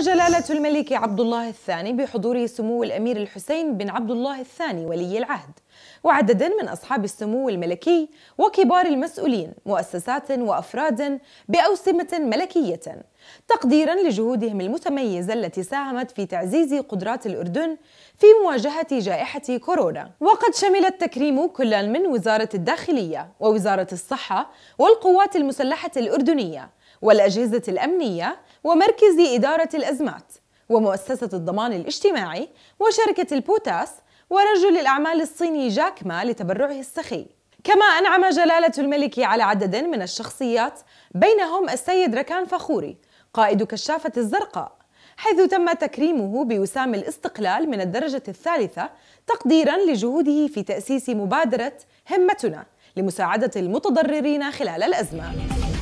جلالة الملك عبد الله الثاني بحضور سمو الأمير الحسين بن عبد الله الثاني ولي العهد وعددا من أصحاب السمو الملكي وكبار المسؤولين مؤسسات وأفراد بأوسمة ملكية تقديرا لجهودهم المتميزة التي ساهمت في تعزيز قدرات الأردن في مواجهة جائحة كورونا وقد شمل التكريم كلا من وزارة الداخلية ووزارة الصحة والقوات المسلحة الأردنية والأجهزة الأمنية ومركز إدارة الأزمات ومؤسسة الضمان الاجتماعي وشركة البوتاس ورجل الأعمال الصيني جاك ما لتبرعه السخي كما أنعم جلالة الملك على عدد من الشخصيات بينهم السيد ركان فخوري قائد كشافة الزرقاء حيث تم تكريمه بوسام الاستقلال من الدرجة الثالثة تقديرا لجهوده في تأسيس مبادرة همتنا لمساعدة المتضررين خلال الأزمة